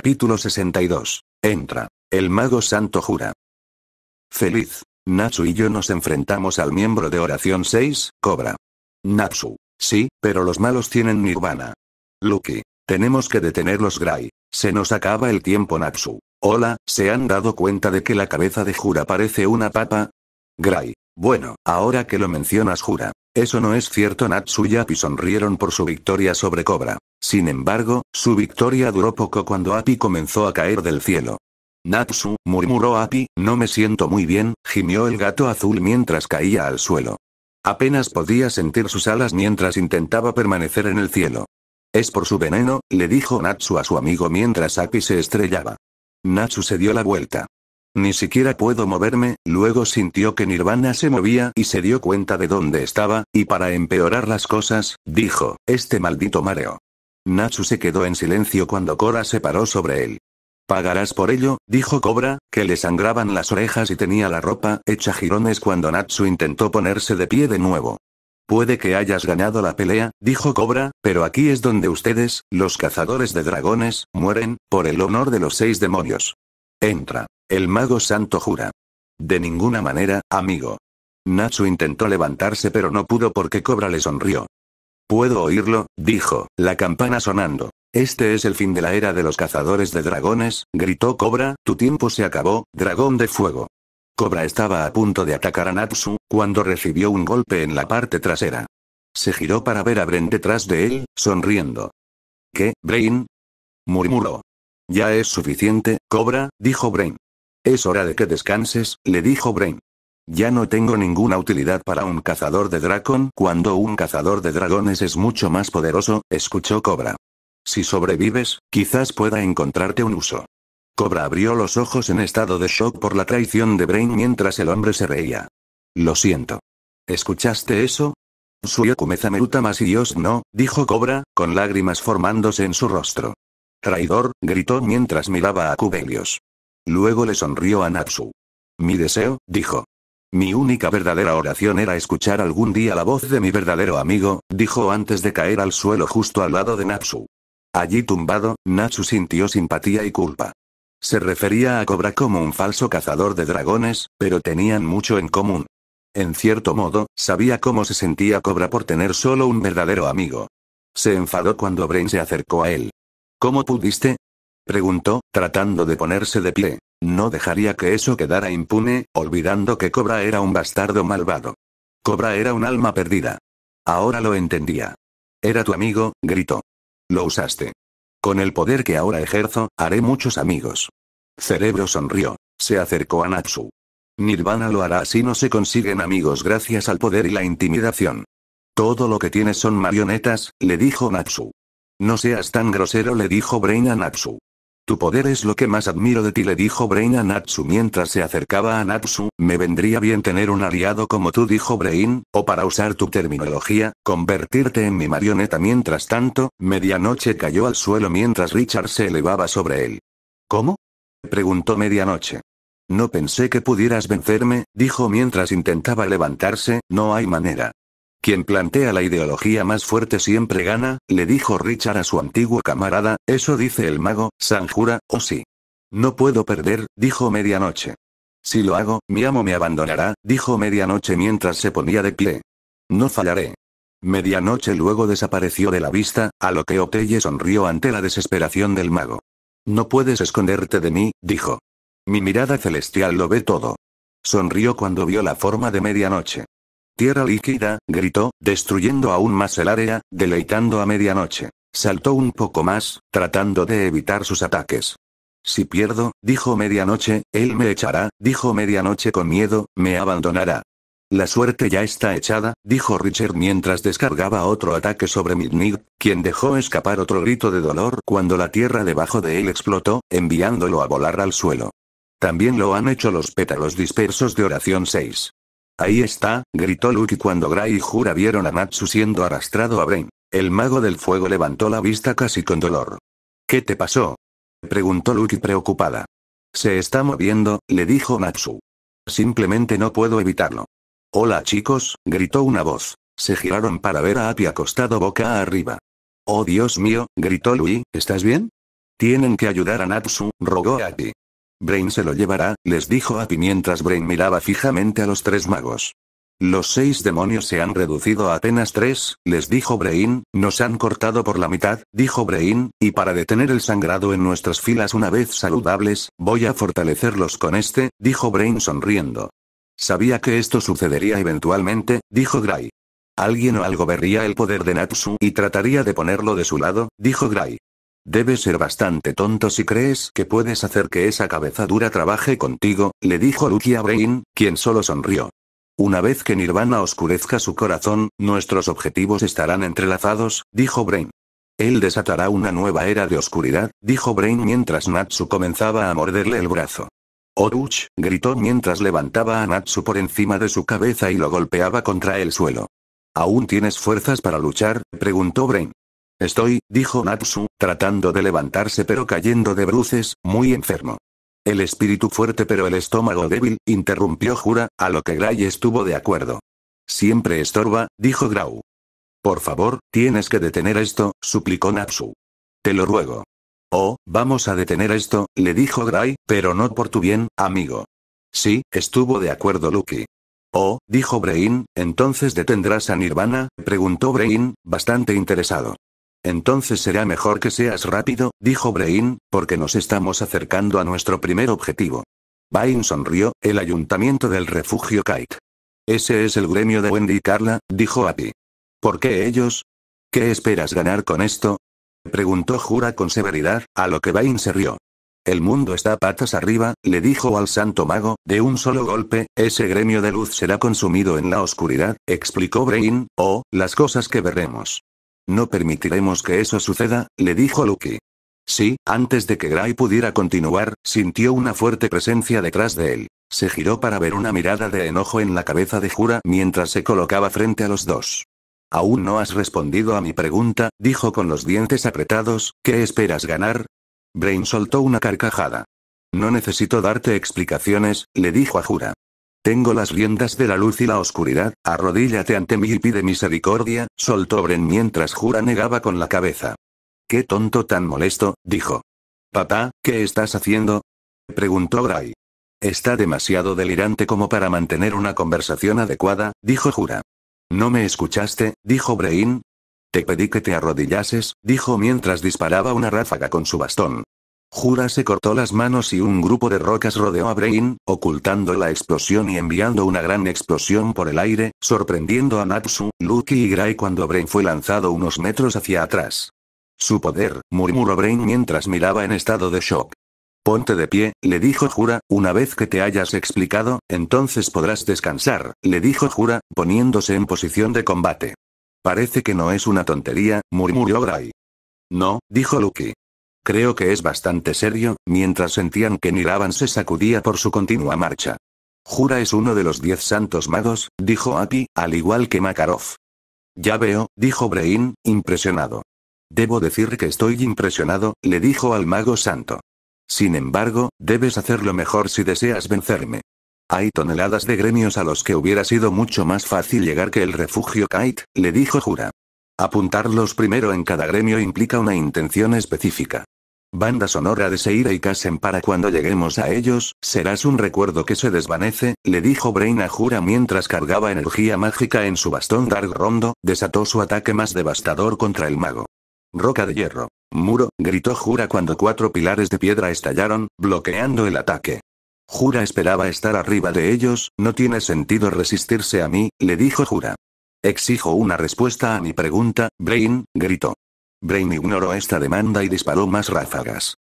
Capítulo 62. Entra. El mago santo jura. Feliz. Natsu y yo nos enfrentamos al miembro de oración 6, Cobra. Natsu. Sí, pero los malos tienen nirvana. Lucky. Tenemos que detenerlos Gray. Se nos acaba el tiempo Natsu. Hola, ¿se han dado cuenta de que la cabeza de Jura parece una papa? Gray. Bueno, ahora que lo mencionas Jura. Eso no es cierto Natsu y sonrieron por su victoria sobre Cobra. Sin embargo, su victoria duró poco cuando Api comenzó a caer del cielo. Natsu, murmuró Api, no me siento muy bien, gimió el gato azul mientras caía al suelo. Apenas podía sentir sus alas mientras intentaba permanecer en el cielo. Es por su veneno, le dijo Natsu a su amigo mientras Api se estrellaba. Natsu se dio la vuelta. Ni siquiera puedo moverme, luego sintió que Nirvana se movía y se dio cuenta de dónde estaba, y para empeorar las cosas, dijo, este maldito mareo. Natsu se quedó en silencio cuando Cora se paró sobre él. Pagarás por ello, dijo Cobra, que le sangraban las orejas y tenía la ropa hecha jirones cuando Natsu intentó ponerse de pie de nuevo. Puede que hayas ganado la pelea, dijo Cobra, pero aquí es donde ustedes, los cazadores de dragones, mueren, por el honor de los seis demonios. Entra. El mago santo jura. De ninguna manera, amigo. Natsu intentó levantarse pero no pudo porque Cobra le sonrió. Puedo oírlo, dijo, la campana sonando. Este es el fin de la era de los cazadores de dragones, gritó Cobra, tu tiempo se acabó, dragón de fuego. Cobra estaba a punto de atacar a Natsu, cuando recibió un golpe en la parte trasera. Se giró para ver a Bren detrás de él, sonriendo. ¿Qué, Brain? murmuró. Ya es suficiente, Cobra, dijo Brain. Es hora de que descanses, le dijo Brain. Ya no tengo ninguna utilidad para un cazador de dragón cuando un cazador de dragones es mucho más poderoso, escuchó Cobra. Si sobrevives, quizás pueda encontrarte un uso. Cobra abrió los ojos en estado de shock por la traición de Brain mientras el hombre se reía. Lo siento. ¿Escuchaste eso? Suyokumeza meruta más y Dios no, dijo Cobra, con lágrimas formándose en su rostro. Traidor, gritó mientras miraba a Cubelios. Luego le sonrió a Natsu. Mi deseo, dijo, mi única verdadera oración era escuchar algún día la voz de mi verdadero amigo, dijo antes de caer al suelo justo al lado de Natsu. Allí tumbado, Natsu sintió simpatía y culpa. Se refería a Cobra como un falso cazador de dragones, pero tenían mucho en común. En cierto modo, sabía cómo se sentía Cobra por tener solo un verdadero amigo. Se enfadó cuando Brain se acercó a él. ¿Cómo pudiste? preguntó, tratando de ponerse de pie. No dejaría que eso quedara impune, olvidando que Cobra era un bastardo malvado. Cobra era un alma perdida. Ahora lo entendía. Era tu amigo, gritó. Lo usaste. Con el poder que ahora ejerzo, haré muchos amigos. Cerebro sonrió. Se acercó a Natsu. Nirvana lo hará si no se consiguen amigos gracias al poder y la intimidación. Todo lo que tienes son marionetas, le dijo Natsu. No seas tan grosero le dijo Brain a Natsu. Tu poder es lo que más admiro de ti, le dijo Brain a Natsu mientras se acercaba a Natsu. Me vendría bien tener un aliado como tú, dijo Brain, o para usar tu terminología, convertirte en mi marioneta. Mientras tanto, Medianoche cayó al suelo mientras Richard se elevaba sobre él. ¿Cómo? preguntó Medianoche. No pensé que pudieras vencerme, dijo mientras intentaba levantarse, no hay manera. Quien plantea la ideología más fuerte siempre gana, le dijo Richard a su antiguo camarada, eso dice el mago, Sanjura, o sí. No puedo perder, dijo Medianoche. Si lo hago, mi amo me abandonará, dijo Medianoche mientras se ponía de pie. No fallaré. Medianoche luego desapareció de la vista, a lo que Oteye sonrió ante la desesperación del mago. No puedes esconderte de mí, dijo. Mi mirada celestial lo ve todo. Sonrió cuando vio la forma de Medianoche. Tierra líquida, gritó, destruyendo aún más el área, deleitando a medianoche. Saltó un poco más, tratando de evitar sus ataques. Si pierdo, dijo medianoche, él me echará, dijo medianoche con miedo, me abandonará. La suerte ya está echada, dijo Richard mientras descargaba otro ataque sobre Midnight, quien dejó escapar otro grito de dolor cuando la tierra debajo de él explotó, enviándolo a volar al suelo. También lo han hecho los pétalos dispersos de oración 6. Ahí está, gritó Luke cuando Gray y Jura vieron a Natsu siendo arrastrado a Brain. El mago del fuego levantó la vista casi con dolor. ¿Qué te pasó? preguntó Luke preocupada. Se está moviendo, le dijo Natsu. Simplemente no puedo evitarlo. Hola chicos, gritó una voz. Se giraron para ver a Api acostado boca arriba. Oh Dios mío, gritó Lui, ¿estás bien? Tienen que ayudar a Natsu, rogó Api. Brain se lo llevará, les dijo Api mientras Brain miraba fijamente a los tres magos. Los seis demonios se han reducido a apenas tres, les dijo Brain, nos han cortado por la mitad, dijo Brain, y para detener el sangrado en nuestras filas una vez saludables, voy a fortalecerlos con este, dijo Brain sonriendo. Sabía que esto sucedería eventualmente, dijo Gray. Alguien o algo vería el poder de Natsu y trataría de ponerlo de su lado, dijo Gray. Debes ser bastante tonto si crees que puedes hacer que esa cabeza dura trabaje contigo, le dijo Lucky a Brain, quien solo sonrió. Una vez que Nirvana oscurezca su corazón, nuestros objetivos estarán entrelazados, dijo Brain. Él desatará una nueva era de oscuridad, dijo Brain mientras Natsu comenzaba a morderle el brazo. Oruch, gritó mientras levantaba a Natsu por encima de su cabeza y lo golpeaba contra el suelo. ¿Aún tienes fuerzas para luchar? preguntó Brain. Estoy, dijo Natsu, tratando de levantarse pero cayendo de bruces, muy enfermo. El espíritu fuerte pero el estómago débil, interrumpió Jura, a lo que Gray estuvo de acuerdo. Siempre estorba, dijo Grau. Por favor, tienes que detener esto, suplicó Natsu. Te lo ruego. Oh, vamos a detener esto, le dijo Gray, pero no por tu bien, amigo. Sí, estuvo de acuerdo Lucky. Oh, dijo Brain, entonces detendrás a Nirvana, preguntó Brain, bastante interesado. Entonces será mejor que seas rápido, dijo Brain, porque nos estamos acercando a nuestro primer objetivo. Bain sonrió, el ayuntamiento del refugio Kite. Ese es el gremio de Wendy y Carla, dijo Api. ¿Por qué ellos? ¿Qué esperas ganar con esto? Preguntó Jura con severidad, a lo que Bain se rió. El mundo está patas arriba, le dijo al santo mago, de un solo golpe, ese gremio de luz será consumido en la oscuridad, explicó Brain, o, oh, las cosas que veremos. No permitiremos que eso suceda, le dijo Lucky. Sí, antes de que Gray pudiera continuar, sintió una fuerte presencia detrás de él. Se giró para ver una mirada de enojo en la cabeza de Jura mientras se colocaba frente a los dos. Aún no has respondido a mi pregunta, dijo con los dientes apretados, ¿qué esperas ganar? Brain soltó una carcajada. No necesito darte explicaciones, le dijo a Jura. Tengo las riendas de la luz y la oscuridad, arrodíllate ante mí y pide misericordia, soltó Bren mientras Jura negaba con la cabeza. Qué tonto tan molesto, dijo. Papá, ¿qué estás haciendo? preguntó Gray. Está demasiado delirante como para mantener una conversación adecuada, dijo Jura. ¿No me escuchaste? dijo Brain. Te pedí que te arrodillases, dijo mientras disparaba una ráfaga con su bastón. Jura se cortó las manos y un grupo de rocas rodeó a Brain, ocultando la explosión y enviando una gran explosión por el aire, sorprendiendo a Natsu, Lucky y Gray cuando Brain fue lanzado unos metros hacia atrás. Su poder, murmuró Brain mientras miraba en estado de shock. Ponte de pie, le dijo Jura, una vez que te hayas explicado, entonces podrás descansar, le dijo Jura, poniéndose en posición de combate. Parece que no es una tontería, murmuró Gray. No, dijo Lucky. Creo que es bastante serio, mientras sentían que miraban se sacudía por su continua marcha. Jura es uno de los diez santos magos, dijo Api, al igual que Makarov. Ya veo, dijo Brein, impresionado. Debo decir que estoy impresionado, le dijo al mago santo. Sin embargo, debes hacerlo mejor si deseas vencerme. Hay toneladas de gremios a los que hubiera sido mucho más fácil llegar que el refugio Kite, le dijo Jura. Apuntarlos primero en cada gremio implica una intención específica. Banda sonora de Seira y Kassen para cuando lleguemos a ellos, serás un recuerdo que se desvanece, le dijo Brain a Jura mientras cargaba energía mágica en su bastón Dark Rondo, desató su ataque más devastador contra el mago. Roca de hierro. Muro, gritó Jura cuando cuatro pilares de piedra estallaron, bloqueando el ataque. Jura esperaba estar arriba de ellos, no tiene sentido resistirse a mí, le dijo Jura. Exijo una respuesta a mi pregunta, Brain, gritó. Brain ignoró esta demanda y disparó más ráfagas.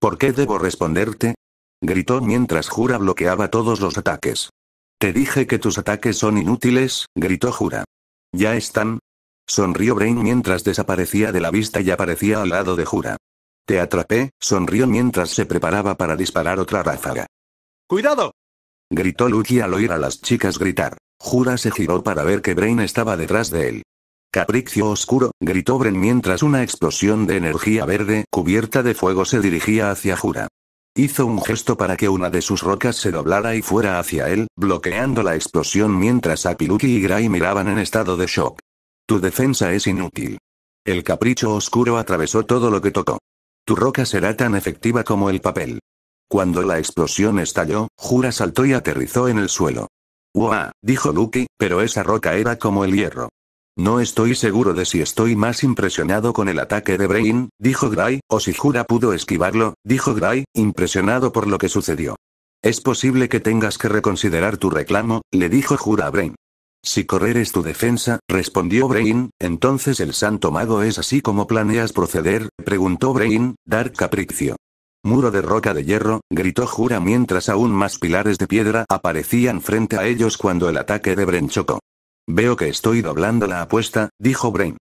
¿Por qué debo responderte? gritó mientras Jura bloqueaba todos los ataques. Te dije que tus ataques son inútiles, gritó Jura. ¿Ya están? Sonrió Brain mientras desaparecía de la vista y aparecía al lado de Jura. Te atrapé, sonrió mientras se preparaba para disparar otra ráfaga. ¡Cuidado! gritó Lucky al oír a las chicas gritar. Jura se giró para ver que Brain estaba detrás de él. Capricio oscuro, gritó Bren mientras una explosión de energía verde cubierta de fuego se dirigía hacia Jura. Hizo un gesto para que una de sus rocas se doblara y fuera hacia él, bloqueando la explosión mientras Apiluki y Gray miraban en estado de shock. Tu defensa es inútil. El capricho oscuro atravesó todo lo que tocó. Tu roca será tan efectiva como el papel. Cuando la explosión estalló, Jura saltó y aterrizó en el suelo. ¡Wow! dijo Lucky, pero esa roca era como el hierro. No estoy seguro de si estoy más impresionado con el ataque de Brain, dijo Gray, o si Jura pudo esquivarlo, dijo Gray, impresionado por lo que sucedió. Es posible que tengas que reconsiderar tu reclamo, le dijo Jura a Brain. Si correr es tu defensa, respondió Brain, entonces el santo mago es así como planeas proceder, preguntó Brain, dar Capriccio. Muro de roca de hierro, gritó Jura mientras aún más pilares de piedra aparecían frente a ellos cuando el ataque de Brain chocó. Veo que estoy doblando la apuesta, dijo Brain.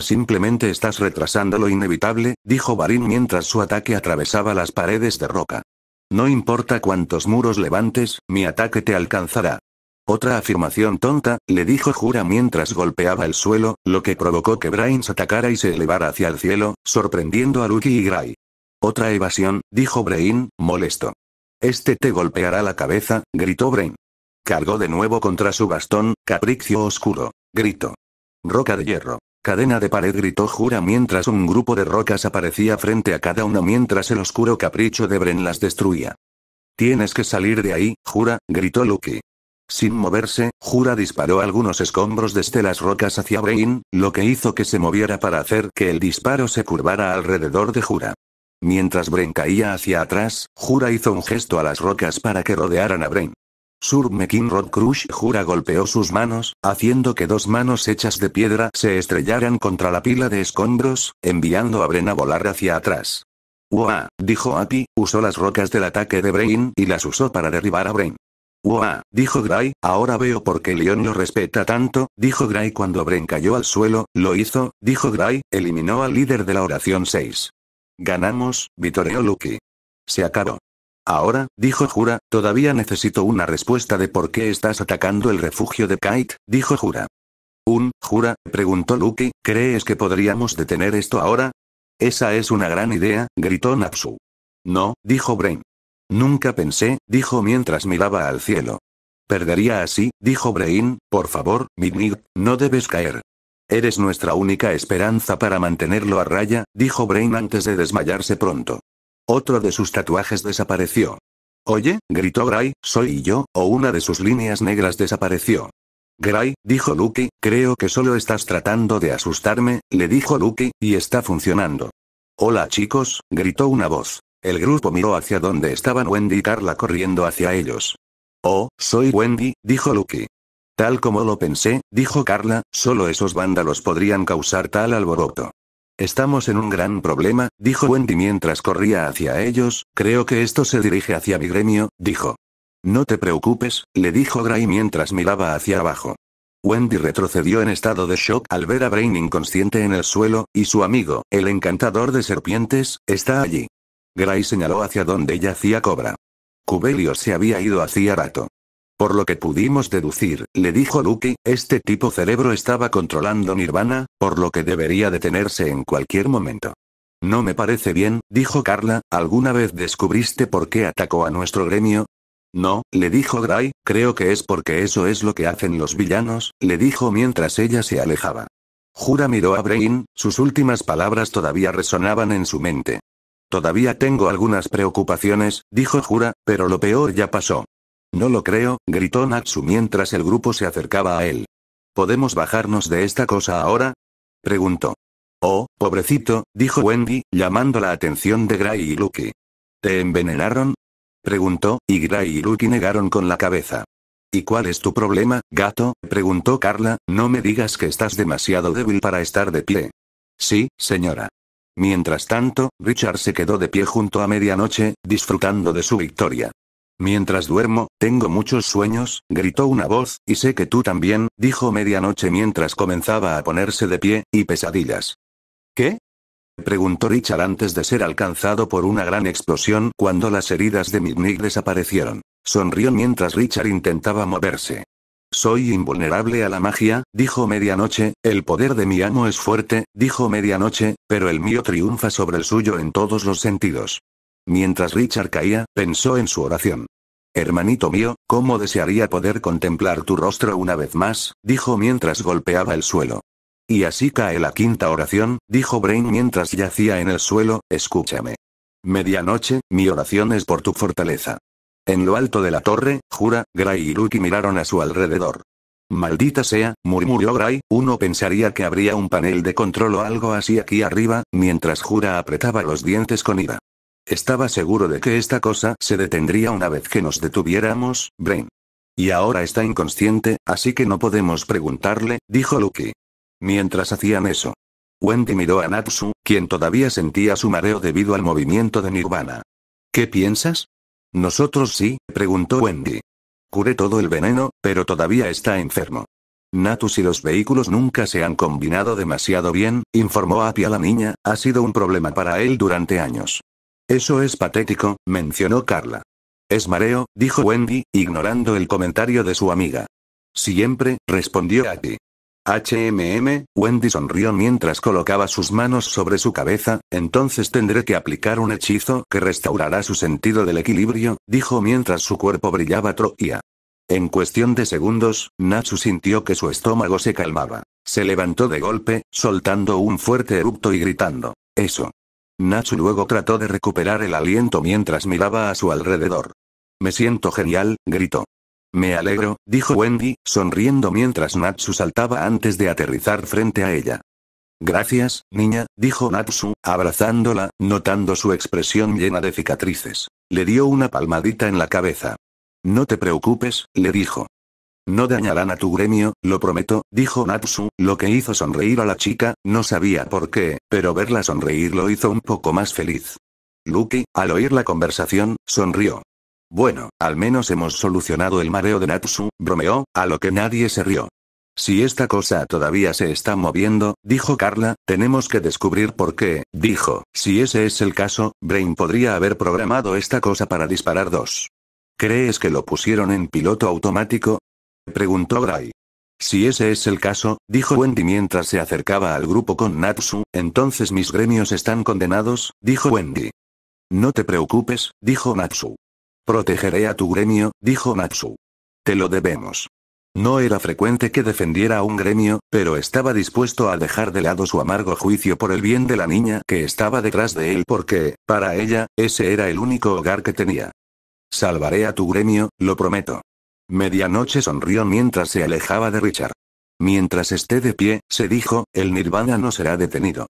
Simplemente estás retrasando lo inevitable, dijo Barin mientras su ataque atravesaba las paredes de roca. No importa cuántos muros levantes, mi ataque te alcanzará. Otra afirmación tonta, le dijo Jura mientras golpeaba el suelo, lo que provocó que Brain se atacara y se elevara hacia el cielo, sorprendiendo a Ruki y Gray. Otra evasión, dijo Brain, molesto. Este te golpeará la cabeza, gritó Brain. Cargó de nuevo contra su bastón, capricio oscuro. gritó. Roca de hierro. Cadena de pared gritó Jura mientras un grupo de rocas aparecía frente a cada una mientras el oscuro capricho de Bren las destruía. Tienes que salir de ahí, Jura, gritó Lucky. Sin moverse, Jura disparó algunos escombros desde las rocas hacia Brain, lo que hizo que se moviera para hacer que el disparo se curvara alrededor de Jura. Mientras Bren caía hacia atrás, Jura hizo un gesto a las rocas para que rodearan a Brain. Sur Rock Crush jura golpeó sus manos, haciendo que dos manos hechas de piedra se estrellaran contra la pila de escombros, enviando a Bren a volar hacia atrás. Wow, dijo Api, usó las rocas del ataque de Brain y las usó para derribar a Brain. Wow, dijo Gray, ahora veo por qué Leon lo respeta tanto, dijo Gray cuando Bren cayó al suelo, lo hizo, dijo Gray, eliminó al líder de la oración 6. Ganamos, vitoreó Lucky. Se acabó. Ahora, dijo Jura, todavía necesito una respuesta de por qué estás atacando el refugio de Kite, dijo Jura. Un, Jura, preguntó Lucky, ¿crees que podríamos detener esto ahora? Esa es una gran idea, gritó Napsu. No, dijo Brain. Nunca pensé, dijo mientras miraba al cielo. Perdería así, dijo Brain, por favor, Midnight, no debes caer. Eres nuestra única esperanza para mantenerlo a raya, dijo Brain antes de desmayarse pronto. Otro de sus tatuajes desapareció. Oye, gritó Gray, soy yo, o una de sus líneas negras desapareció. Gray, dijo Lucky, creo que solo estás tratando de asustarme, le dijo Lucky, y está funcionando. Hola chicos, gritó una voz. El grupo miró hacia donde estaban Wendy y Carla corriendo hacia ellos. Oh, soy Wendy, dijo Lucky. Tal como lo pensé, dijo Carla, solo esos vándalos podrían causar tal alboroto. Estamos en un gran problema, dijo Wendy mientras corría hacia ellos, creo que esto se dirige hacia mi gremio, dijo. No te preocupes, le dijo Gray mientras miraba hacia abajo. Wendy retrocedió en estado de shock al ver a Brain inconsciente en el suelo, y su amigo, el encantador de serpientes, está allí. Gray señaló hacia donde yacía Cobra. Cubelio se había ido hacía rato. Por lo que pudimos deducir, le dijo Lucky, este tipo cerebro estaba controlando Nirvana, por lo que debería detenerse en cualquier momento. No me parece bien, dijo Carla, ¿alguna vez descubriste por qué atacó a nuestro gremio? No, le dijo Gray, creo que es porque eso es lo que hacen los villanos, le dijo mientras ella se alejaba. Jura miró a Brain, sus últimas palabras todavía resonaban en su mente. Todavía tengo algunas preocupaciones, dijo Jura, pero lo peor ya pasó. No lo creo, gritó Natsu mientras el grupo se acercaba a él. ¿Podemos bajarnos de esta cosa ahora? preguntó. Oh, pobrecito, dijo Wendy, llamando la atención de Gray y Lucky. ¿Te envenenaron? preguntó, y Gray y Lucky negaron con la cabeza. ¿Y cuál es tu problema, gato? preguntó Carla, no me digas que estás demasiado débil para estar de pie. Sí, señora. Mientras tanto, Richard se quedó de pie junto a medianoche, disfrutando de su victoria. Mientras duermo, tengo muchos sueños, gritó una voz, y sé que tú también, dijo medianoche mientras comenzaba a ponerse de pie, y pesadillas. ¿Qué? preguntó Richard antes de ser alcanzado por una gran explosión cuando las heridas de Midnight desaparecieron. Sonrió mientras Richard intentaba moverse. Soy invulnerable a la magia, dijo Medianoche, el poder de mi amo es fuerte, dijo Medianoche, pero el mío triunfa sobre el suyo en todos los sentidos. Mientras Richard caía, pensó en su oración. Hermanito mío, ¿cómo desearía poder contemplar tu rostro una vez más? dijo mientras golpeaba el suelo. Y así cae la quinta oración, dijo Brain mientras yacía en el suelo, escúchame. Medianoche, mi oración es por tu fortaleza. En lo alto de la torre, Jura, Gray y Lucky miraron a su alrededor. Maldita sea, murmuró Gray, uno pensaría que habría un panel de control o algo así aquí arriba, mientras Jura apretaba los dientes con ira. Estaba seguro de que esta cosa se detendría una vez que nos detuviéramos, Brain. Y ahora está inconsciente, así que no podemos preguntarle, dijo Lucky. Mientras hacían eso. Wendy miró a Natsu, quien todavía sentía su mareo debido al movimiento de Nirvana. ¿Qué piensas? Nosotros sí, preguntó Wendy. Curé todo el veneno, pero todavía está enfermo. Natus y los vehículos nunca se han combinado demasiado bien, informó Api a la niña, ha sido un problema para él durante años. Eso es patético, mencionó Carla. Es mareo, dijo Wendy, ignorando el comentario de su amiga. Siempre, respondió Abby. HMM, Wendy sonrió mientras colocaba sus manos sobre su cabeza, entonces tendré que aplicar un hechizo que restaurará su sentido del equilibrio, dijo mientras su cuerpo brillaba troía. En cuestión de segundos, Natsu sintió que su estómago se calmaba. Se levantó de golpe, soltando un fuerte eructo y gritando. Eso. Natsu luego trató de recuperar el aliento mientras miraba a su alrededor. Me siento genial, gritó. Me alegro, dijo Wendy, sonriendo mientras Natsu saltaba antes de aterrizar frente a ella. Gracias, niña, dijo Natsu, abrazándola, notando su expresión llena de cicatrices. Le dio una palmadita en la cabeza. No te preocupes, le dijo. No dañarán a tu gremio, lo prometo, dijo Natsu, lo que hizo sonreír a la chica, no sabía por qué, pero verla sonreír lo hizo un poco más feliz. Lucky, al oír la conversación, sonrió. Bueno, al menos hemos solucionado el mareo de Natsu, bromeó, a lo que nadie se rió. Si esta cosa todavía se está moviendo, dijo Carla, tenemos que descubrir por qué, dijo, si ese es el caso, Brain podría haber programado esta cosa para disparar dos. ¿Crees que lo pusieron en piloto automático? preguntó Gray. Si ese es el caso, dijo Wendy mientras se acercaba al grupo con Natsu, entonces mis gremios están condenados, dijo Wendy. No te preocupes, dijo Natsu. Protegeré a tu gremio, dijo Natsu. Te lo debemos. No era frecuente que defendiera a un gremio, pero estaba dispuesto a dejar de lado su amargo juicio por el bien de la niña que estaba detrás de él porque, para ella, ese era el único hogar que tenía. Salvaré a tu gremio, lo prometo. Medianoche sonrió mientras se alejaba de Richard. Mientras esté de pie, se dijo, el nirvana no será detenido.